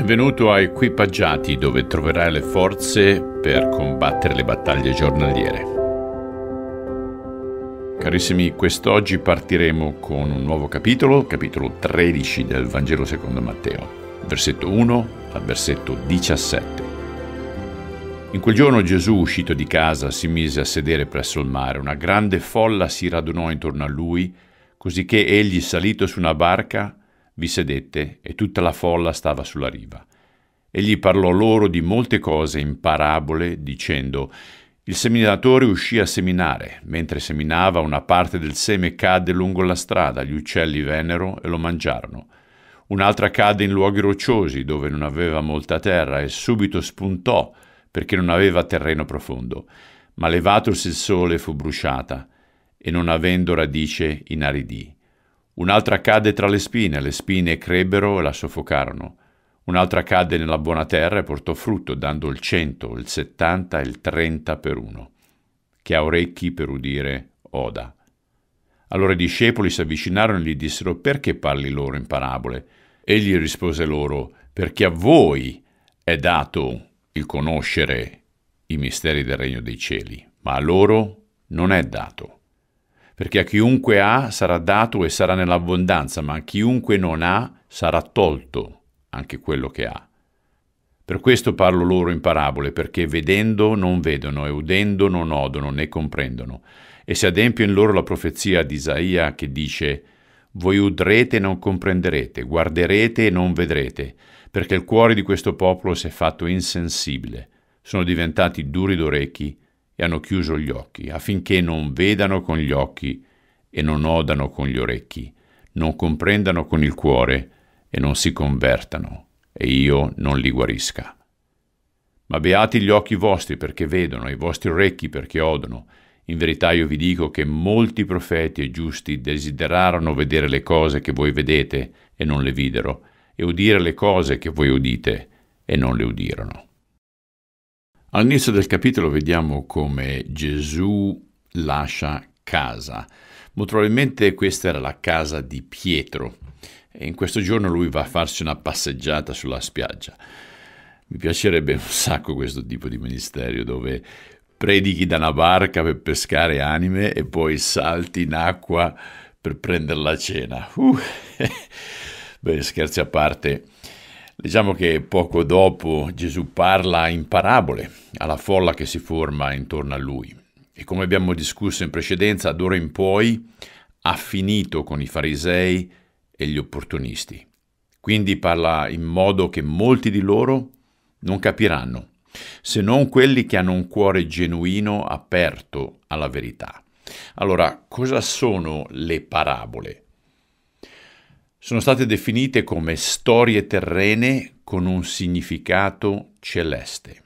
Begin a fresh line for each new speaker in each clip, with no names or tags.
Benvenuto a Equipaggiati dove troverai le forze per combattere le battaglie giornaliere. Carissimi, quest'oggi partiremo con un nuovo capitolo, capitolo 13 del Vangelo secondo Matteo, versetto 1 al versetto 17. In quel giorno Gesù, uscito di casa, si mise a sedere presso il mare. Una grande folla si radunò intorno a lui, cosicché egli, salito su una barca, vi sedette e tutta la folla stava sulla riva. Egli parlò loro di molte cose in parabole, dicendo il seminatore uscì a seminare. Mentre seminava, una parte del seme cadde lungo la strada, gli uccelli vennero e lo mangiarono. Un'altra cadde in luoghi rocciosi, dove non aveva molta terra, e subito spuntò, perché non aveva terreno profondo. Ma levatosi il sole fu bruciata, e non avendo radice inaridì. Un'altra cadde tra le spine, le spine crebbero e la soffocarono. Un'altra cadde nella buona terra e portò frutto, dando il cento, il settanta e il trenta per uno. Che ha orecchi per udire, oda. Allora i discepoli si avvicinarono e gli dissero, perché parli loro in parabole? Egli rispose loro, perché a voi è dato il conoscere i misteri del regno dei cieli, ma a loro non è dato perché a chiunque ha sarà dato e sarà nell'abbondanza, ma a chiunque non ha sarà tolto anche quello che ha. Per questo parlo loro in parabole, perché vedendo non vedono e udendo non odono né comprendono. E si adempie in loro la profezia di Isaia che dice voi udrete e non comprenderete, guarderete e non vedrete, perché il cuore di questo popolo si è fatto insensibile, sono diventati duri d'orecchi e hanno chiuso gli occhi, affinché non vedano con gli occhi e non odano con gli orecchi, non comprendano con il cuore e non si convertano, e io non li guarisca. Ma beati gli occhi vostri perché vedono, e i vostri orecchi perché odono. In verità io vi dico che molti profeti e giusti desiderarono vedere le cose che voi vedete e non le videro, e udire le cose che voi udite e non le udirono. All'inizio del capitolo vediamo come Gesù lascia casa. Molto probabilmente questa era la casa di Pietro e in questo giorno lui va a farsi una passeggiata sulla spiaggia. Mi piacerebbe un sacco questo tipo di ministero dove predichi da una barca per pescare anime e poi salti in acqua per prendere la cena. Uh. Beh, scherzi a parte, Diciamo che poco dopo Gesù parla in parabole alla folla che si forma intorno a lui e come abbiamo discusso in precedenza, d'ora in poi ha finito con i farisei e gli opportunisti. Quindi parla in modo che molti di loro non capiranno, se non quelli che hanno un cuore genuino aperto alla verità. Allora, cosa sono le parabole? sono state definite come storie terrene con un significato celeste.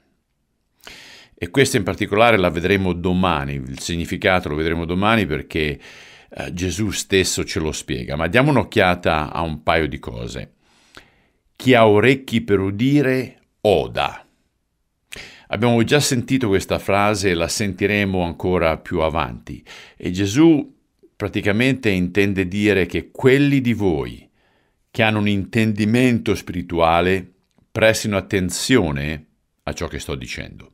E questa in particolare la vedremo domani, il significato lo vedremo domani perché eh, Gesù stesso ce lo spiega, ma diamo un'occhiata a un paio di cose. Chi ha orecchi per udire, oda. Abbiamo già sentito questa frase e la sentiremo ancora più avanti. E Gesù praticamente intende dire che quelli di voi che hanno un intendimento spirituale prestino attenzione a ciò che sto dicendo.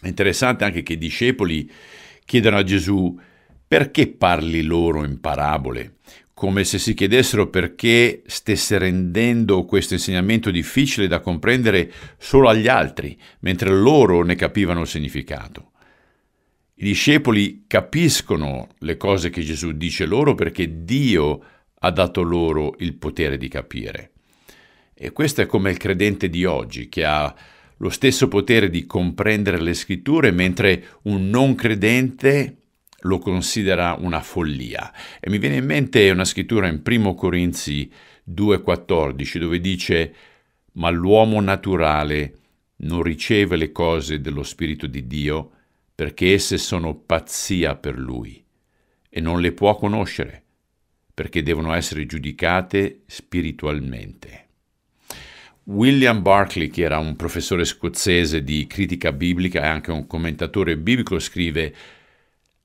È interessante anche che i discepoli chiedano a Gesù perché parli loro in parabole, come se si chiedessero perché stesse rendendo questo insegnamento difficile da comprendere solo agli altri, mentre loro ne capivano il significato. I discepoli capiscono le cose che Gesù dice loro perché Dio ha dato loro il potere di capire. E questo è come il credente di oggi che ha lo stesso potere di comprendere le scritture mentre un non credente lo considera una follia. E mi viene in mente una scrittura in 1 Corinzi 2,14 dove dice ma l'uomo naturale non riceve le cose dello Spirito di Dio perché esse sono pazzia per lui e non le può conoscere, perché devono essere giudicate spiritualmente. William Barclay, che era un professore scozzese di critica biblica e anche un commentatore biblico, scrive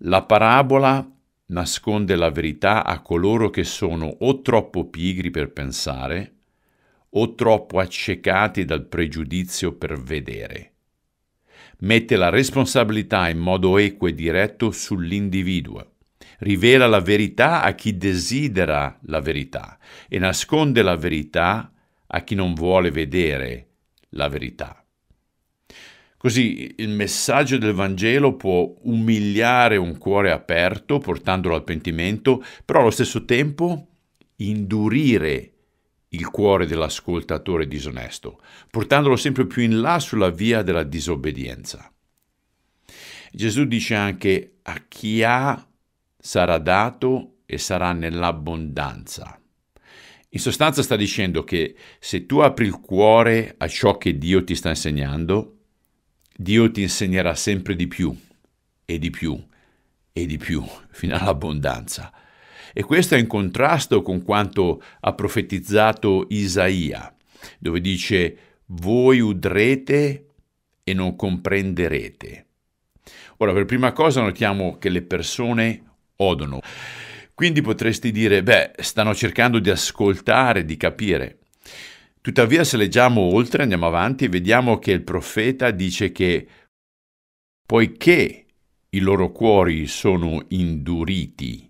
La parabola nasconde la verità a coloro che sono o troppo pigri per pensare o troppo accecati dal pregiudizio per vedere mette la responsabilità in modo equo e diretto sull'individuo, rivela la verità a chi desidera la verità e nasconde la verità a chi non vuole vedere la verità. Così il messaggio del Vangelo può umiliare un cuore aperto portandolo al pentimento, però allo stesso tempo indurire il cuore dell'ascoltatore disonesto, portandolo sempre più in là sulla via della disobbedienza. Gesù dice anche a chi ha sarà dato e sarà nell'abbondanza. In sostanza sta dicendo che se tu apri il cuore a ciò che Dio ti sta insegnando, Dio ti insegnerà sempre di più e di più e di più fino all'abbondanza. E questo è in contrasto con quanto ha profetizzato Isaia, dove dice voi udrete e non comprenderete. Ora, per prima cosa notiamo che le persone odono. Quindi potresti dire, beh, stanno cercando di ascoltare, di capire. Tuttavia, se leggiamo oltre, andiamo avanti vediamo che il profeta dice che poiché i loro cuori sono induriti,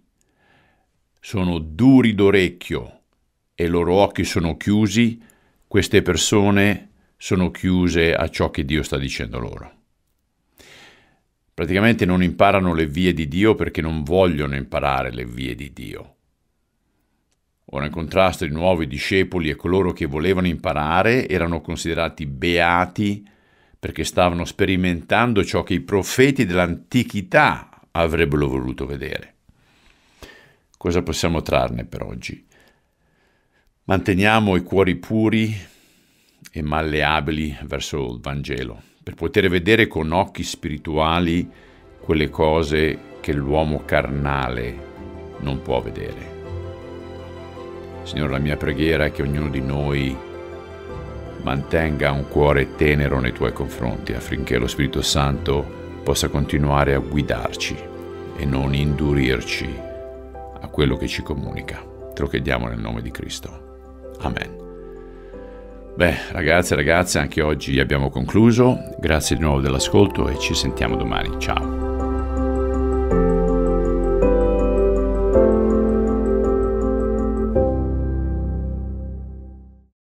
sono duri d'orecchio e i loro occhi sono chiusi, queste persone sono chiuse a ciò che Dio sta dicendo loro. Praticamente non imparano le vie di Dio perché non vogliono imparare le vie di Dio. Ora in contrasto i nuovi discepoli e coloro che volevano imparare erano considerati beati perché stavano sperimentando ciò che i profeti dell'antichità avrebbero voluto vedere. Cosa possiamo trarne per oggi? Manteniamo i cuori puri e malleabili verso il Vangelo, per poter vedere con occhi spirituali quelle cose che l'uomo carnale non può vedere. Signore, la mia preghiera è che ognuno di noi mantenga un cuore tenero nei tuoi confronti affinché lo Spirito Santo possa continuare a guidarci e non indurirci quello che ci comunica. Te lo chiediamo nel nome di Cristo. Amen. Beh, ragazzi e ragazze, anche oggi abbiamo concluso. Grazie di nuovo dell'ascolto e ci sentiamo domani. Ciao.